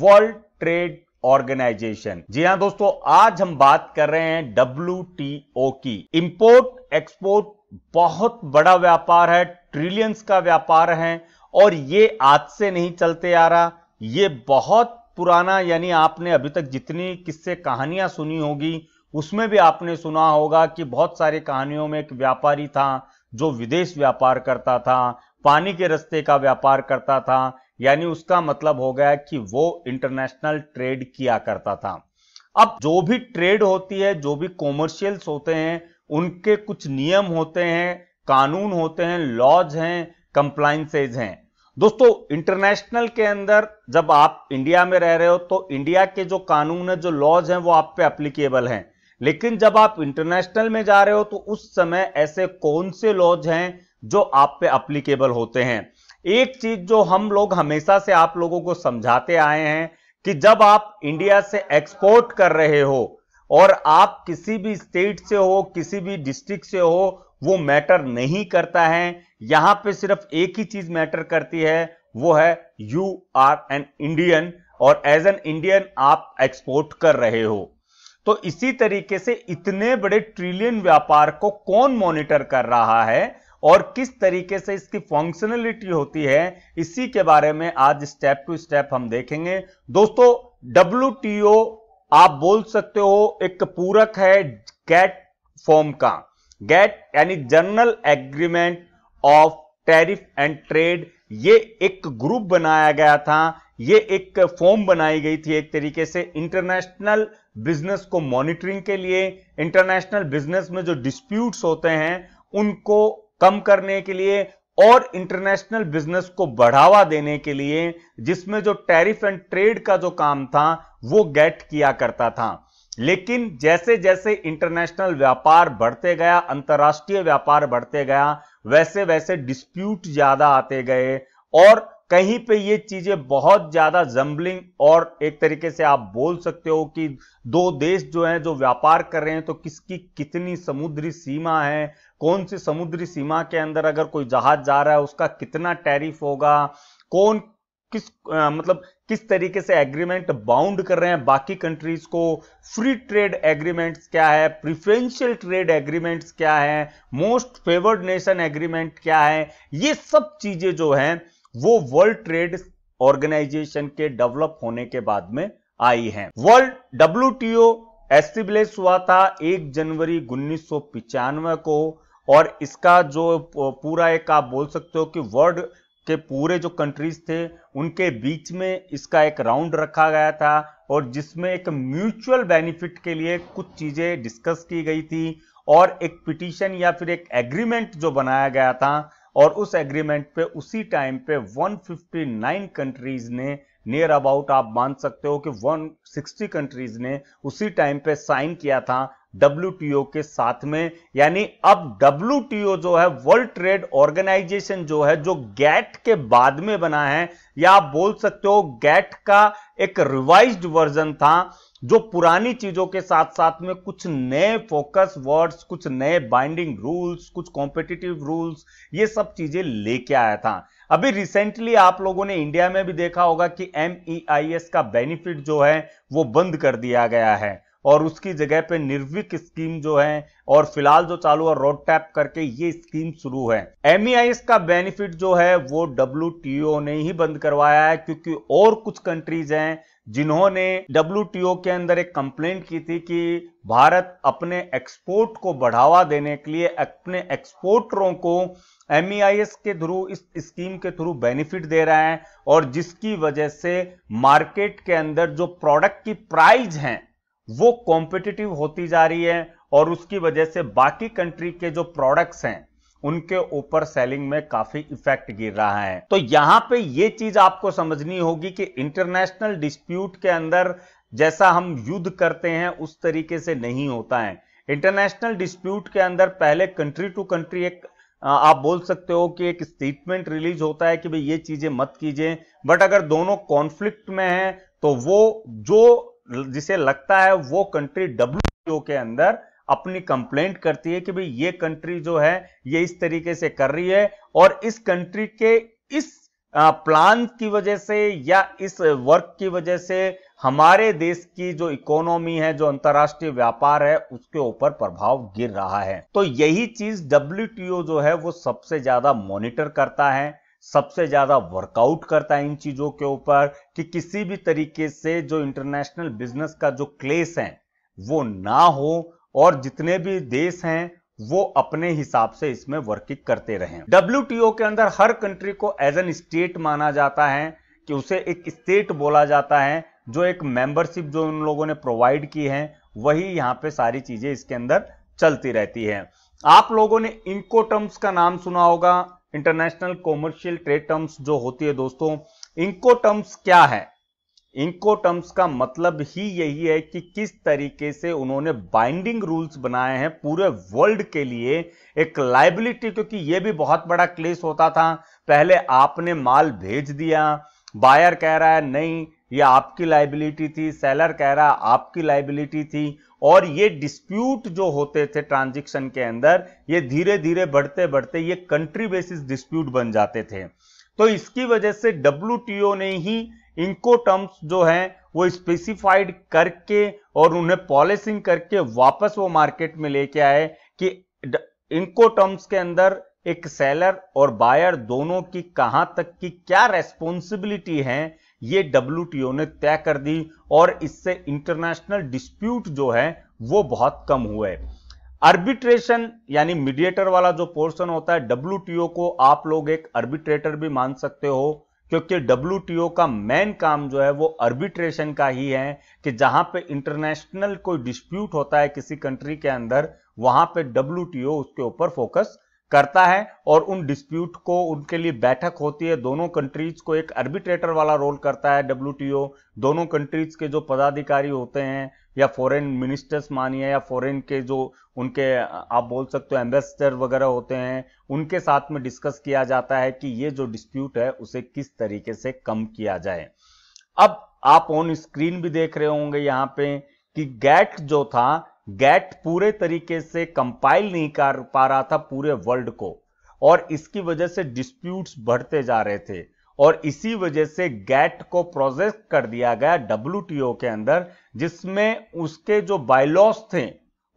world trade organisation जी हां दोस्तों आज हम बात कर रहे हैं डब्ल्यू की इंपोर्ट एक्सपोर्ट बहुत बड़ा व्यापार है ट्रिलियंस का व्यापार है और ये आज से नहीं चलते आ रहा ये बहुत पुराना यानी आपने अभी तक जितनी किससे कहानियां सुनी होगी उसमें भी आपने सुना होगा कि बहुत सारी कहानियों में एक व्यापारी था जो विदेश व्यापार करता था पानी के रस्ते का व्यापार करता था यानी उसका मतलब हो गया कि वो इंटरनेशनल ट्रेड किया करता था अब जो भी ट्रेड होती है जो भी कॉमर्शियल्स होते हैं उनके कुछ नियम होते हैं कानून होते हैं लॉज हैं कंप्लाइंसेज हैं दोस्तों इंटरनेशनल के अंदर जब आप इंडिया में रह रहे हो तो इंडिया के जो कानून है जो लॉज हैं वो आप पे अप्लीकेबल हैं लेकिन जब आप इंटरनेशनल में जा रहे हो तो उस समय ऐसे कौन से लॉज हैं जो आप पे अप्लीकेबल होते हैं एक चीज जो हम लोग हमेशा से आप लोगों को समझाते आए हैं कि जब आप इंडिया से एक्सपोर्ट कर रहे हो और आप किसी भी स्टेट से हो किसी भी डिस्ट्रिक्ट से हो वो मैटर नहीं करता है यहां पे सिर्फ एक ही चीज मैटर करती है वो है यू आर एन इंडियन और एज एन इंडियन आप एक्सपोर्ट कर रहे हो तो इसी तरीके से इतने बड़े ट्रिलियन व्यापार को कौन मॉनिटर कर रहा है और किस तरीके से इसकी फंक्शनलिटी होती है इसी के बारे में आज स्टेप टू स्टेप हम देखेंगे दोस्तों डब्ल्यू आप बोल सकते हो एक पूरक है गैट फॉर्म का गैट यानी general agreement of tariff and trade ये एक ग्रुप बनाया गया था ये एक फॉर्म बनाई गई थी एक तरीके से इंटरनेशनल बिजनेस को मॉनिटरिंग के लिए इंटरनेशनल बिजनेस में जो डिस्प्यूट्स होते हैं उनको कम करने के लिए और इंटरनेशनल बिजनेस को बढ़ावा देने के लिए जिसमें जो टैरिफ एंड ट्रेड का जो काम था वो गेट किया करता था लेकिन जैसे जैसे इंटरनेशनल व्यापार बढ़ते गया अंतर्राष्ट्रीय व्यापार बढ़ते गया वैसे वैसे डिस्प्यूट ज्यादा आते गए और कहीं पे ये चीजें बहुत ज्यादा जम्बलिंग और एक तरीके से आप बोल सकते हो कि दो देश जो हैं जो व्यापार कर रहे हैं तो किसकी कितनी समुद्री सीमा है कौन सी समुद्री सीमा के अंदर अगर कोई जहाज जा रहा है उसका कितना टैरिफ होगा कौन किस आ, मतलब किस तरीके से एग्रीमेंट बाउंड कर रहे हैं बाकी कंट्रीज को फ्री ट्रेड एग्रीमेंट्स क्या है प्रिफरेंशियल ट्रेड एग्रीमेंट्स क्या है मोस्ट फेवर्ड नेशन एग्रीमेंट क्या है ये सब चीजें जो है वो वर्ल्ड ट्रेड ऑर्गेनाइजेशन के डेवलप होने के बाद में आई है वर्ल्ड डब्ल्यू एस्टेब्लिश हुआ था 1 जनवरी उन्नीस को और इसका जो पूरा एक आप बोल सकते हो कि वर्ल्ड के पूरे जो कंट्रीज थे उनके बीच में इसका एक राउंड रखा गया था और जिसमें एक म्यूचुअल बेनिफिट के लिए कुछ चीज़ें डिस्कस की गई थी और एक पिटीशन या फिर एक एग्रीमेंट जो बनाया गया था और उस एग्रीमेंट पे उसी टाइम पे 159 कंट्रीज ने नियर अबाउट आप मान सकते हो कि 160 कंट्रीज ने उसी टाइम पे साइन किया था डब्ल्यू के साथ में यानी अब डब्ल्यू जो है वर्ल्ड ट्रेड ऑर्गेनाइजेशन जो है जो गैट के बाद में बना है या आप बोल सकते हो गैट का एक रिवाइज्ड वर्जन था जो पुरानी चीजों के साथ साथ में कुछ नए फोकस वर्ड्स कुछ नए बाइंडिंग रूल्स कुछ कॉम्पिटिटिव रूल्स ये सब चीजें लेके आया था अभी रिसेंटली आप लोगों ने इंडिया में भी देखा होगा कि एम e का बेनिफिट जो है वो बंद कर दिया गया है और उसकी जगह पे निर्विक स्कीम जो है और फिलहाल जो चालू है रोड टैप करके ये स्कीम शुरू है एम e का बेनिफिट जो है वो डब्ल्यू ने ही बंद करवाया है क्योंकि और कुछ कंट्रीज हैं जिन्होंने डब्ल्यू के अंदर एक कंप्लेंट की थी कि भारत अपने एक्सपोर्ट को बढ़ावा देने के लिए अपने एक्सपोर्टरों को एम e के थ्रू इस स्कीम के थ्रू बेनिफिट दे रहा है और जिसकी वजह से मार्केट के अंदर जो प्रोडक्ट की प्राइस हैं वो कॉम्पिटिटिव होती जा रही है और उसकी वजह से बाकी कंट्री के जो प्रोडक्ट्स हैं उनके ऊपर सेलिंग में काफी इफेक्ट गिर रहा है तो यहां पे ये चीज आपको समझनी होगी कि इंटरनेशनल डिस्प्यूट के अंदर जैसा हम युद्ध करते हैं उस तरीके से नहीं होता है इंटरनेशनल डिस्प्यूट के अंदर पहले कंट्री टू कंट्री एक आप बोल सकते हो कि एक स्टेटमेंट रिलीज होता है कि भाई ये चीजें मत कीजिए बट अगर दोनों कॉन्फ्लिक्ट में हैं तो वो जो जिसे लगता है वो कंट्री डब्ल्यू के अंदर अपनी कंप्लेंट करती है कि भाई ये कंट्री जो है ये इस तरीके से कर रही है और इस कंट्री के इस प्लान की वजह से या इस वर्क की वजह से हमारे देश की जो इकोनॉमी है जो अंतर्राष्ट्रीय व्यापार है उसके ऊपर प्रभाव गिर रहा है तो यही चीज डब्ल्यू जो है वो सबसे ज्यादा मॉनिटर करता है सबसे ज़्यादा वर्कआउट करता है इन चीज़ों के ऊपर कि किसी भी तरीके से जो इंटरनेशनल बिजनेस का जो क्लेस है वो ना हो और जितने भी देश हैं वो अपने हिसाब से इसमें वर्किंग करते रहे डब्ल्यू के अंदर हर कंट्री को एज एन स्टेट माना जाता है कि उसे एक स्टेट बोला जाता है जो एक मेंबरशिप जो उन लोगों ने प्रोवाइड की है वही यहां पे सारी चीज़ें इसके अंदर चलती रहती है आप लोगों ने इंकोटम्स का नाम सुना होगा इंटरनेशनल कॉमर्शियल ट्रेड टर्म्स जो होती है दोस्तों इनको टर्म्स क्या है इनको टर्म्स का मतलब ही यही है कि किस तरीके से उन्होंने बाइंडिंग रूल्स बनाए हैं पूरे वर्ल्ड के लिए एक लाइबिलिटी क्योंकि यह भी बहुत बड़ा क्लेश होता था पहले आपने माल भेज दिया बायर कह रहा है नहीं ये आपकी लाइबिलिटी थी सेलर कह रहा आपकी लाइबिलिटी थी और ये डिस्प्यूट जो होते थे ट्रांजेक्शन के अंदर ये धीरे धीरे बढ़ते बढ़ते ये कंट्री बेसिस डिस्प्यूट बन जाते थे तो इसकी वजह से डब्ल्यू ने ही इनको टर्म्स जो है वो स्पेसिफाइड करके और उन्हें पॉलिसिंग करके वापस वो मार्केट में लेके आए कि इनको टर्म्स के अंदर एक सेलर और बायर दोनों की कहां तक की क्या रेस्पॉन्सिबिलिटी है ये डब्ल्यू ने तय कर दी और इससे इंटरनेशनल डिस्प्यूट जो है वो बहुत कम हुए आर्बिट्रेशन यानी मीडिएटर वाला जो पोर्शन होता है डब्ल्यू को आप लोग एक आर्बिट्रेटर भी मान सकते हो क्योंकि डब्ल्यू का मेन काम जो है वो आर्बिट्रेशन का ही है कि जहां पे इंटरनेशनल कोई डिस्प्यूट होता है किसी कंट्री के अंदर वहां पे डब्ल्यू उसके ऊपर फोकस करता है और उन डिस्प्यूट को उनके लिए बैठक होती है दोनों कंट्रीज को एक अर्बिट्रेटर वाला रोल करता है डब्ल्यू दोनों कंट्रीज के जो पदाधिकारी होते हैं या फॉरेन मिनिस्टर्स मानिए या फॉरेन के जो उनके आप बोल सकते हो एम्बेसडर वगैरह होते हैं उनके साथ में डिस्कस किया जाता है कि ये जो डिस्प्यूट है उसे किस तरीके से कम किया जाए अब आप ऑन स्क्रीन भी देख रहे होंगे यहाँ पे कि गैट जो था गैट पूरे तरीके से कंपाइल नहीं कर पा रहा था पूरे वर्ल्ड को और इसकी वजह से डिस्प्यूट्स बढ़ते जा रहे थे और इसी वजह से गैट को प्रोजेक्ट कर दिया गया डब्ल्यू के अंदर जिसमें उसके जो बायलॉस थे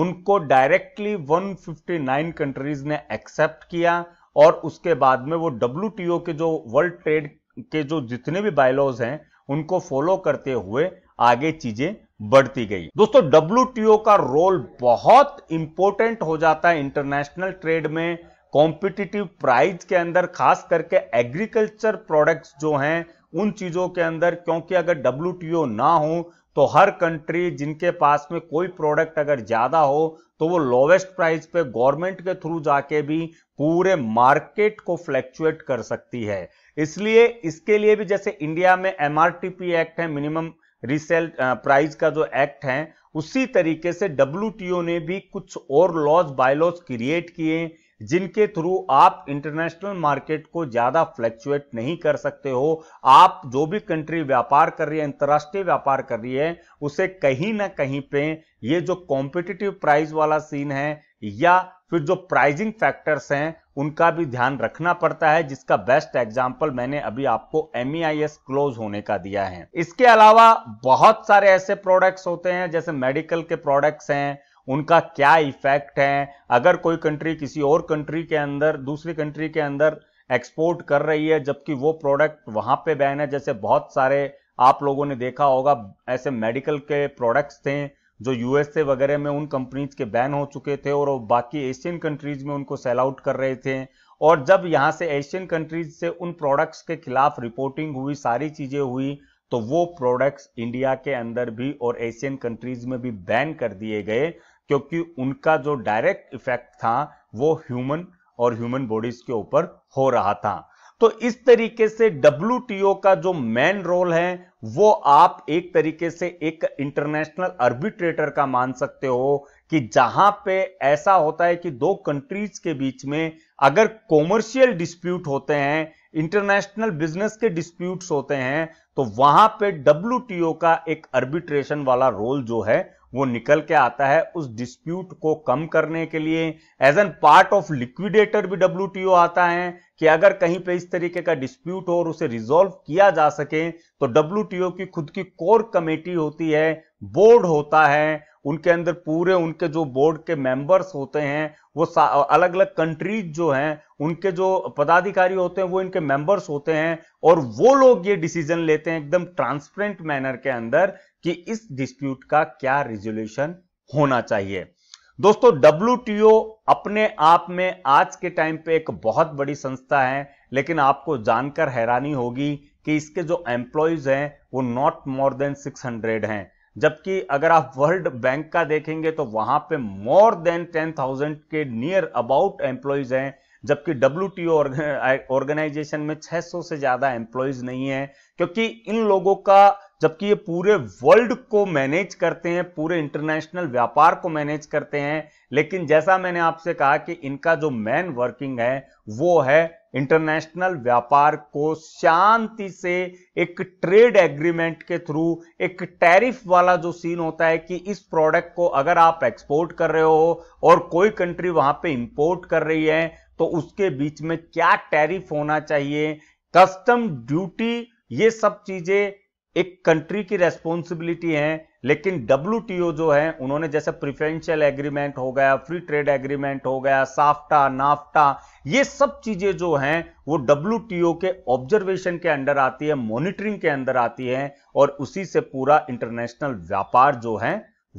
उनको डायरेक्टली 159 कंट्रीज ने एक्सेप्ट किया और उसके बाद में वो डब्ल्यू के जो वर्ल्ड ट्रेड के जो जितने भी बायलॉज हैं उनको फॉलो करते हुए आगे चीजें बढ़ती गई दोस्तों डब्ल्यू का रोल बहुत इंपॉर्टेंट हो जाता है इंटरनेशनल ट्रेड में कॉम्पिटिटिव प्राइस के अंदर खास करके एग्रीकल्चर प्रोडक्ट्स जो हैं उन चीजों के अंदर क्योंकि अगर डब्ल्यू ना हो तो हर कंट्री जिनके पास में कोई प्रोडक्ट अगर ज्यादा हो तो वो लोवेस्ट प्राइस पे गवर्नमेंट के थ्रू जाके भी पूरे मार्केट को फ्लैक्चुएट कर सकती है इसलिए इसके लिए भी जैसे इंडिया में एमआरटीपी एक्ट है मिनिमम रिसेल प्राइस uh, का जो एक्ट है उसी तरीके से डब्ल्यू ने भी कुछ और लॉज बायलॉज क्रिएट किए जिनके थ्रू आप इंटरनेशनल मार्केट को ज़्यादा फ्लैक्चुएट नहीं कर सकते हो आप जो भी कंट्री व्यापार कर रही है अंतर्राष्ट्रीय व्यापार कर रही है उसे कहीं ना कहीं पे ये जो कॉम्पिटिटिव प्राइस वाला सीन है या फिर जो प्राइजिंग फैक्टर्स हैं उनका भी ध्यान रखना पड़ता है जिसका बेस्ट एग्जाम्पल मैंने अभी आपको एम क्लोज e होने का दिया है इसके अलावा बहुत सारे ऐसे प्रोडक्ट्स होते हैं जैसे मेडिकल के प्रोडक्ट्स हैं उनका क्या इफेक्ट है अगर कोई कंट्री किसी और कंट्री के अंदर दूसरी कंट्री के अंदर एक्सपोर्ट कर रही है जबकि वो प्रोडक्ट वहां पे बैन है जैसे बहुत सारे आप लोगों ने देखा होगा ऐसे मेडिकल के प्रोडक्ट्स थे जो यूएसए वगैरह में उन कंपनीज के बैन हो चुके थे और बाकी एशियन कंट्रीज में उनको सेल आउट कर रहे थे और जब यहाँ से एशियन कंट्रीज से उन प्रोडक्ट्स के खिलाफ रिपोर्टिंग हुई सारी चीज़ें हुई तो वो प्रोडक्ट्स इंडिया के अंदर भी और एशियन कंट्रीज में भी बैन कर दिए गए क्योंकि उनका जो डायरेक्ट इफेक्ट था वो ह्यूमन और ह्यूमन बॉडीज के ऊपर हो रहा था तो इस तरीके से डब्ल्यू का जो मेन रोल है वो आप एक तरीके से एक इंटरनेशनल अर्बिट्रेटर का मान सकते हो कि जहां पे ऐसा होता है कि दो कंट्रीज के बीच में अगर कॉमर्शियल डिस्प्यूट होते हैं इंटरनेशनल बिजनेस के डिस्प्यूट्स होते हैं तो वहां पे डब्ल्यू का एक अर्बिट्रेशन वाला रोल जो है वो निकल के आता है उस डिस्प्यूट को कम करने के लिए as an part of liquidator भी डब्ल्यू आता है कि अगर कहीं पे इस तरीके का डिस्प्यूट हो और उसे रिजोल्व किया जा सके तो डब्ल्यू की खुद की कोर कमेटी होती है बोर्ड होता है उनके अंदर पूरे उनके जो बोर्ड के मेंबर्स होते हैं वो अलग अलग कंट्रीज जो हैं उनके जो पदाधिकारी होते हैं वो इनके मेंबर्स होते हैं और वो लोग ये डिसीजन लेते हैं एकदम ट्रांसपेरेंट मैनर के अंदर कि इस डिस्प्यूट का क्या रिजोल्यूशन होना चाहिए दोस्तों डब्ल्यू अपने आप में आज के टाइम पे एक बहुत बड़ी संस्था है लेकिन आपको जानकर हैरानी होगी कि इसके जो एम्प्लॉयज हैं वो नॉट मोर देन 600 हैं जबकि अगर आप वर्ल्ड बैंक का देखेंगे तो वहां पे मोर देन टेन थाउजेंड के नियर अबाउट एम्प्लॉयज हैं जबकि डब्ल्यू ऑर्गेनाइजेशन में 600 से ज्यादा एम्प्लॉयज नहीं है क्योंकि इन लोगों का जबकि ये पूरे वर्ल्ड को मैनेज करते हैं पूरे इंटरनेशनल व्यापार को मैनेज करते हैं लेकिन जैसा मैंने आपसे कहा कि इनका जो मेन वर्किंग है वो है इंटरनेशनल व्यापार को शांति से एक ट्रेड एग्रीमेंट के थ्रू एक टैरिफ वाला जो सीन होता है कि इस प्रोडक्ट को अगर आप एक्सपोर्ट कर रहे हो और कोई कंट्री वहां पे इंपोर्ट कर रही है तो उसके बीच में क्या टैरिफ होना चाहिए कस्टम ड्यूटी ये सब चीजें एक कंट्री की रेस्पॉन्सिबिलिटी है लेकिन डब्ल्यू जो है उन्होंने जैसे प्रिफरेंशियल एग्रीमेंट हो गया फ्री ट्रेड एग्रीमेंट हो गया साफ्टा नाफ्टा ये सब चीजें जो हैं वो डब्ल्यू के ऑब्जर्वेशन के अंदर आती है मॉनिटरिंग के अंदर आती है और उसी से पूरा इंटरनेशनल व्यापार जो है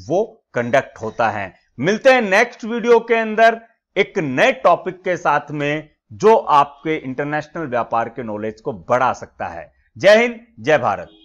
वो कंडक्ट होता है मिलते हैं नेक्स्ट वीडियो के अंदर एक नए टॉपिक के साथ में जो आपके इंटरनेशनल व्यापार के नॉलेज को बढ़ा सकता है जय हिंद जय भारत